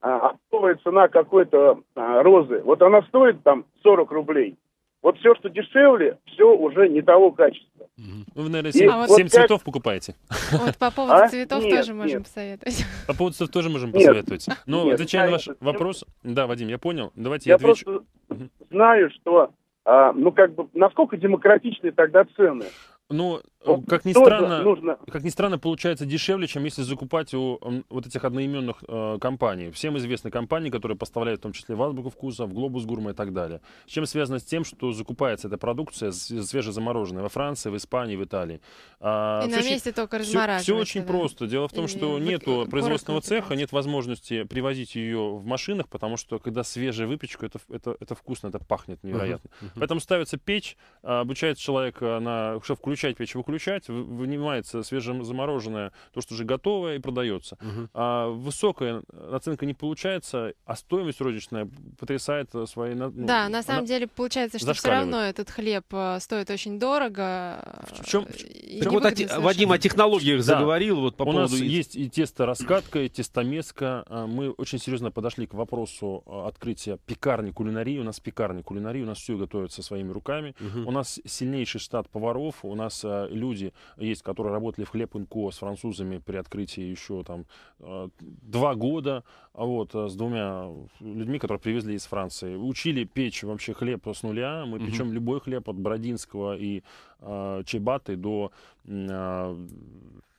а, а оптовая цена какой-то а, розы. Вот она стоит там 40 рублей. Вот все, что дешевле, все уже не того качества. Ну, вы, наверное, 7, а вот 7 как... цветов покупаете. Вот по поводу а? цветов нет, тоже нет. можем посоветовать. По поводу цветов тоже можем нет. посоветовать. Но ну, нет, отвечая на ваш вопрос... Да, Вадим, я понял. Давайте я, я отвечу. просто знаю, что... А, ну, как бы, насколько демократичны тогда цены? Ну, ну, как ни странно, нужно... как ни странно, получается дешевле, чем если закупать у вот этих одноименных э, компаний. Всем известны компании, которые поставляют в том числе в Азбуку вкуса, в Глобус Гурма и так далее. С чем связано с тем, что закупается эта продукция свежезамороженная во Франции, в Испании, в Италии. А, и на месте очень, только размораживается. Все, все очень да? просто. Дело в том, что и, нету вот, производственного цеха, нет возможности привозить ее в машинах, потому что когда свежая выпечка, это, это, это вкусно, это пахнет невероятно. Uh-huh, uh-huh. Поэтому ставится печь, а, обучается человек э, на, чтобы включать печь, выключать включать, вынимается свежезамороженное, то, что уже готовое и продается. Угу. А высокая наценка не получается, а стоимость розничная потрясает свои Ну, да, на самом деле получается, что все равно этот хлеб э, стоит очень дорого. В чем, в э, вот о, Вадим о технологиях да. заговорил. Вот по У поводу... нас есть и тесто раскатка и тестомеска. А мы очень серьезно подошли к вопросу э, открытия пекарни кулинарии. У нас пекарни кулинарии, у нас все готовится своими руками. Угу. У нас сильнейший штат поваров, у нас люди люди есть, которые работали в хлеб НКО с французами при открытии еще там э, два года, вот, э, с двумя людьми, которые привезли из Франции. Учили печь вообще хлеб с нуля, мы угу. печем любой хлеб от Бродинского и э, Чебаты до э,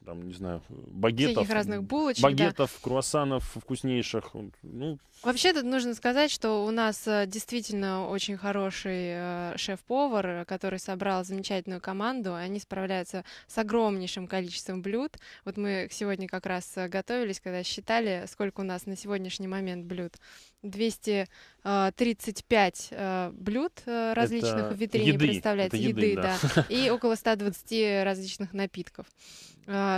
там, не знаю, багетов. разных булочек. Багетов, да. круассанов вкуснейших. Ну. Вообще-то нужно сказать, что у нас э, действительно очень хороший э, шеф-повар, который собрал замечательную команду. Они справляются с огромнейшим количеством блюд. Вот мы сегодня как раз э, готовились, когда считали, сколько у нас на сегодняшний момент блюд. 235 а, а, блюд а, различных это в витрине еды. представляется, это еды, еды да. и около 120 различных напитков.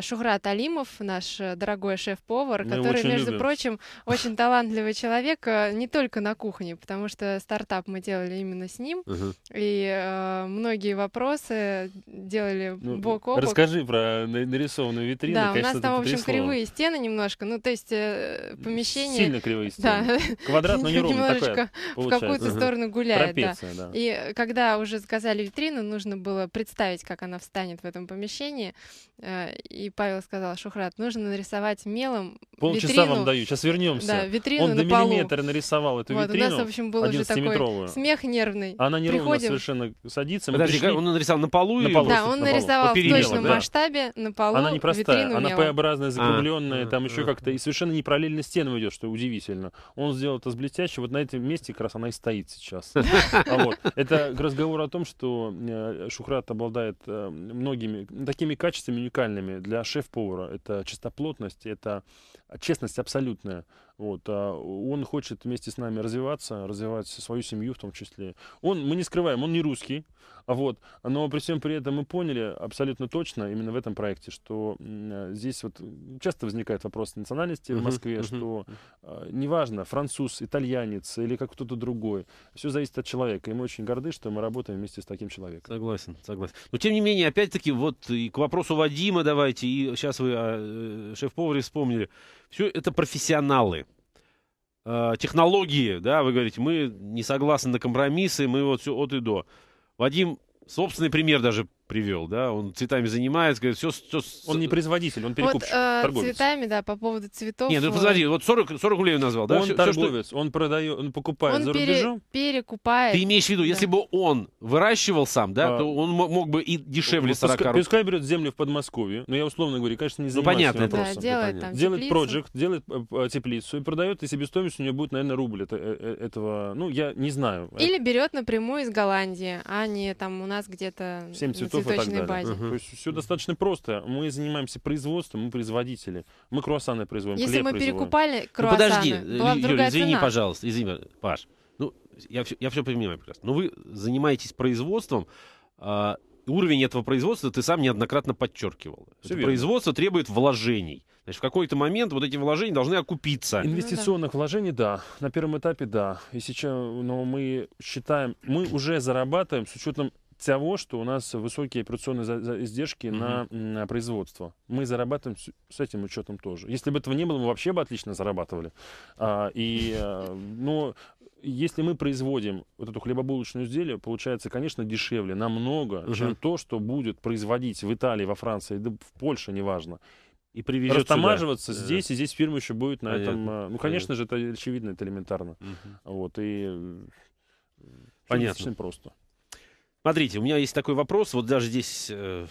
Шухрат Алимов, наш э, дорогой шеф-повар, Мы который, между любим. прочим, очень талантливый человек э, не только на кухне, потому что стартап мы делали именно с ним, угу. и э, многие вопросы делали ну, бок о бок. Расскажи про нарисованную витрину. Да, Конечно, у нас там, в общем, кривые стены немножко, ну, то есть э, помещение... Сильно кривые стены. Да квадрат, но не ровно. Немножечко в какую-то сторону гуляет. Трапеция, да. И когда уже заказали витрину, нужно было представить, как она встанет в этом помещении. Э, и Павел сказал, Шухрат, нужно нарисовать мелом Полчаса витрину. вам даю, сейчас вернемся. Да, витрину Он на до миллиметра нарисовал эту вот, витрину. У нас, в общем, был уже такой смех нервный. Она неровно Приходим. совершенно садится. Подожди, он нарисовал на полу? На полу да, он на нарисовал полу. в точном да. масштабе на полу Она не простая, она П-образная, а. закругленная, а, там еще а, как-то, и совершенно не параллельно стенам идет, что удивительно. Он сделал это просто с блестящей, вот на этом месте как раз она и стоит сейчас. А вот. Это разговор о том, что э, Шухрат обладает э, многими такими качествами уникальными для шеф-повара. Это чистоплотность, это честность абсолютная. Вот, а он хочет вместе с нами развиваться, развивать свою семью в том числе. Он, мы не скрываем, он не русский, а вот, но при всем при этом мы поняли абсолютно точно именно в этом проекте, что э, здесь вот часто возникает вопрос национальности в Москве, uh-huh, что uh-huh. неважно, француз, итальянец или как кто-то другой, все зависит от человека, и мы очень горды, что мы работаем вместе с таким человеком. Согласен, согласен. Но тем не менее, опять-таки, вот и к вопросу Вадима давайте, и сейчас вы о а, э, шеф-поваре вспомнили, все это профессионалы. А, технологии, да, вы говорите, мы не согласны на компромиссы, мы вот все от и до. Вадим собственный пример даже привел, да, он цветами занимается, говорит, все... все он не производитель, он перекупщик, вот, э, цветами, да, по поводу цветов... Нет, ну э, подожди, вот 40, 40 рублей назвал, да? Он все, торговец, все, что... он продает, он покупает он за пере, рубежом. перекупает. Ты имеешь в виду, да. если бы он выращивал сам, да, а, то он мог бы и дешевле вот, 40 рублей. Пускай берет землю в Подмосковье, но я условно говорю, конечно, не ну, занимаюсь ну, понятно, вопросом. Да, делает да, там Делает проект, делает э, э, теплицу и продает, и себестоимость у него будет, наверное, рубль это, этого, ну, я не знаю. Или берет напрямую из Голландии, а не там у нас где-то... 70 цветов и так далее. Базе. Угу. То есть все достаточно просто. Мы занимаемся производством, мы производители. Мы круассаны производим, Если мы производим. перекупали ну, круассаны, ну, подожди, была Юля, извини, цена. пожалуйста, извини, Паш. Ну, я все, я все понимаю прекрасно. Но ну, вы занимаетесь производством, а, уровень этого производства ты сам неоднократно подчеркивал. Все производство требует вложений. Значит, в какой-то момент вот эти вложения должны окупиться. Инвестиционных ну, да. вложений, да. На первом этапе, да. И сейчас, но мы считаем, мы уже зарабатываем с учетом того, что у нас высокие операционные издержки угу. на, на производство. Мы зарабатываем с, с этим учетом тоже. Если бы этого не было, мы вообще бы отлично зарабатывали. А, и, э, но ну, если мы производим вот эту хлебобулочную изделие, получается, конечно, дешевле намного, угу. чем то, что будет производить в Италии, во Франции, да в Польше, неважно и привезет Растамаживаться сюда. Э. здесь, да. и здесь фирма еще будет на понятно, этом... Ну, конечно понятно. же, это очевидно, это элементарно. Угу. Вот, и... Э, понятно. Очень просто. Смотрите, у меня есть такой вопрос, вот даже здесь э,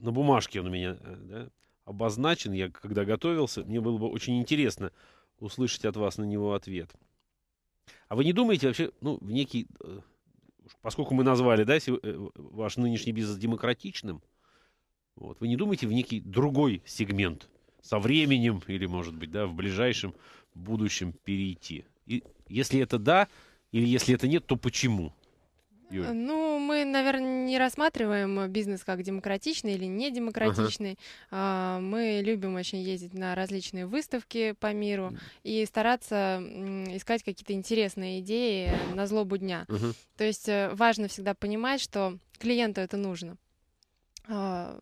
на бумажке он у меня э, да, обозначен, я когда готовился, мне было бы очень интересно услышать от вас на него ответ. А вы не думаете вообще, ну, в некий, э, поскольку мы назвали, да, э, ваш нынешний бизнес демократичным, вот, вы не думаете в некий другой сегмент со временем или, может быть, да, в ближайшем будущем перейти? И если это да, или если это нет, то почему? Юль? Э, ну, мы, наверное, не рассматриваем бизнес как демократичный или недемократичный. Ага. А, мы любим очень ездить на различные выставки по миру и стараться искать какие-то интересные идеи на злобу дня. Ага. То есть э, важно всегда понимать, что клиенту это нужно а,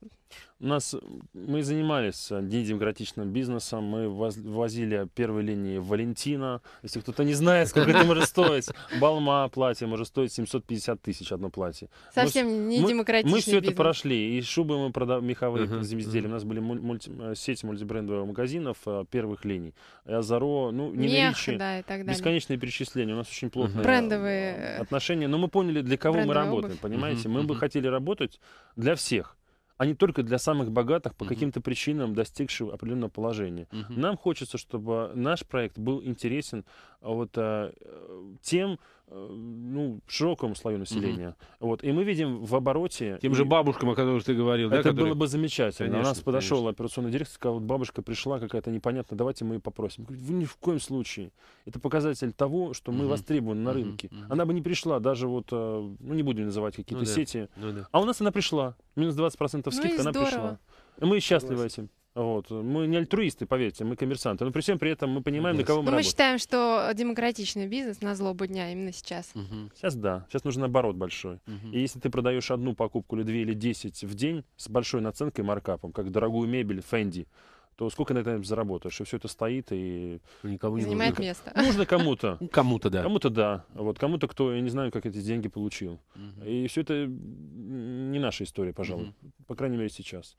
у нас э, мы занимались э, недемократичным бизнесом, мы возили первой линии Валентина. Если кто-то не знает, сколько это может стоить, Балма платье может стоить 750 тысяч одно платье. Совсем мы, не демократичный Мы, все это прошли, и шубы мы продавали, меховые uh У нас были э, сеть мультибрендовых магазинов первых линий. Азаро, ну, не Мех, наличие, да, и бесконечные перечисления. У нас очень плотные отношения. Но мы поняли, для кого мы работаем, понимаете? мы бы хотели работать для всех они только для самых богатых по каким-то причинам достигших определенного положения. Нам хочется, чтобы наш проект был интересен а, вот а, э, тем, Э, ну, широкому слою населения. Угу. Вот. И мы видим в обороте... Тем и... же бабушкам, о которых ты говорил. Это да, которые... было бы замечательно. Конечно, У нас подошел конечно. операционный директор, сказал, бабушка пришла какая-то непонятная, давайте мы ее попросим. Говорит, вы ни в коем случае. Это показатель того, что мы угу. востребованы на рынке. Угу. Она бы не пришла, даже вот, э, ну, не будем называть какие-то ну, да. сети. Ну, да. А у нас она пришла. Минус 20% ну скидка, ну, она здорово. пришла. И мы счастливы Согласен. этим. Вот. Мы не альтруисты, поверьте, мы коммерсанты. Но при всем при этом мы понимаем, yes. на кого мы Но работаем. Мы считаем, что демократичный бизнес на злобу дня именно сейчас. Uh-huh. Сейчас да. Сейчас нужен оборот большой. Uh-huh. И если ты продаешь одну покупку или две или десять в день с большой наценкой маркапом, как дорогую мебель Фэнди, то сколько на этом заработаешь? И все это стоит и... Ну, никого не Занимает нужно. место. Ну, нужно кому-то. Ну, кому-то, да. Кому-то, да. Вот кому-то, кто, я не знаю, как эти деньги получил. Угу. И все это не наша история, пожалуй. Угу. По крайней мере, сейчас.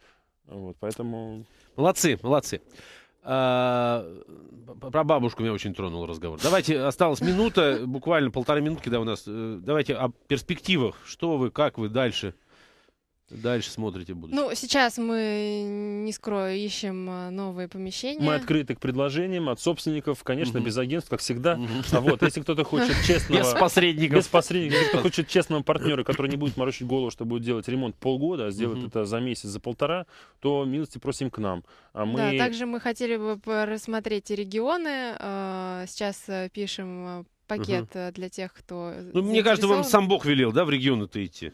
Вот, поэтому... Молодцы, молодцы. А, про бабушку меня очень тронул разговор. Давайте, осталась минута, буквально полторы минутки, да, у нас. Э, давайте о перспективах. Что вы, как вы дальше? Дальше смотрите будет. Ну, сейчас мы, не скрою, ищем а, новые помещения. Мы открыты к предложениям от собственников, конечно, угу. без агентств, как всегда. Угу. А вот, если кто-то хочет честного... Без посредников. Без посредников. Если кто хочет честного партнера, который не будет морочить голову, что будет делать ремонт полгода, а сделать угу. это за месяц, за полтора, то милости просим к нам. А мы... Да, также мы хотели бы рассмотреть регионы. А, сейчас э, пишем а, пакет угу. для тех, кто... Э, ну, мне кажется, вам сам Бог велел, да, в регионы-то идти?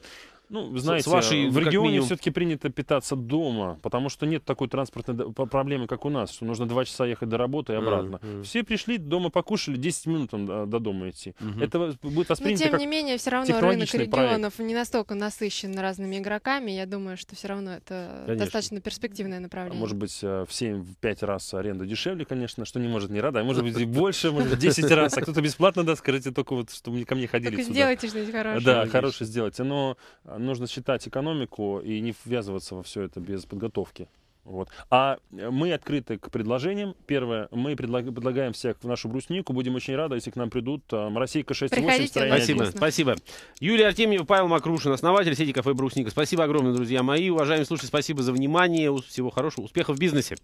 Ну, знаете, с вашей, в ну, регионе минимум... все-таки принято питаться дома, потому что нет такой транспортной проблемы, как у нас, что нужно два часа ехать до работы и обратно. Mm-hmm. Все пришли, дома покушали, 10 минут до, э, до дома идти. Mm-hmm. Это будет воспринято Но, тем как не менее, все равно рынок регионов проект. не настолько насыщен разными игроками. Я думаю, что все равно это конечно. достаточно перспективное а направление. Может быть, э, в 7-5 раз аренда дешевле, конечно, что не может не рада, а может быть и больше, может быть 10 раз. А кто-то бесплатно даст, скажите, только вот, чтобы ко мне ходили сюда. сделайте что-нибудь хорошее. Да, хорошее сделайте. Но нужно считать экономику и не ввязываться во все это без подготовки. Вот. А э, мы открыты к предложениям. Первое, мы предлагаем всех в нашу бруснику. Будем очень рады, если к нам придут. Там, к 6.8, строение Спасибо, спасибо. Юлия Артемьев, Павел Макрушин, основатель сети кафе «Брусника». Спасибо огромное, друзья мои. Уважаемые слушатели, спасибо за внимание. Всего хорошего, успехов в бизнесе.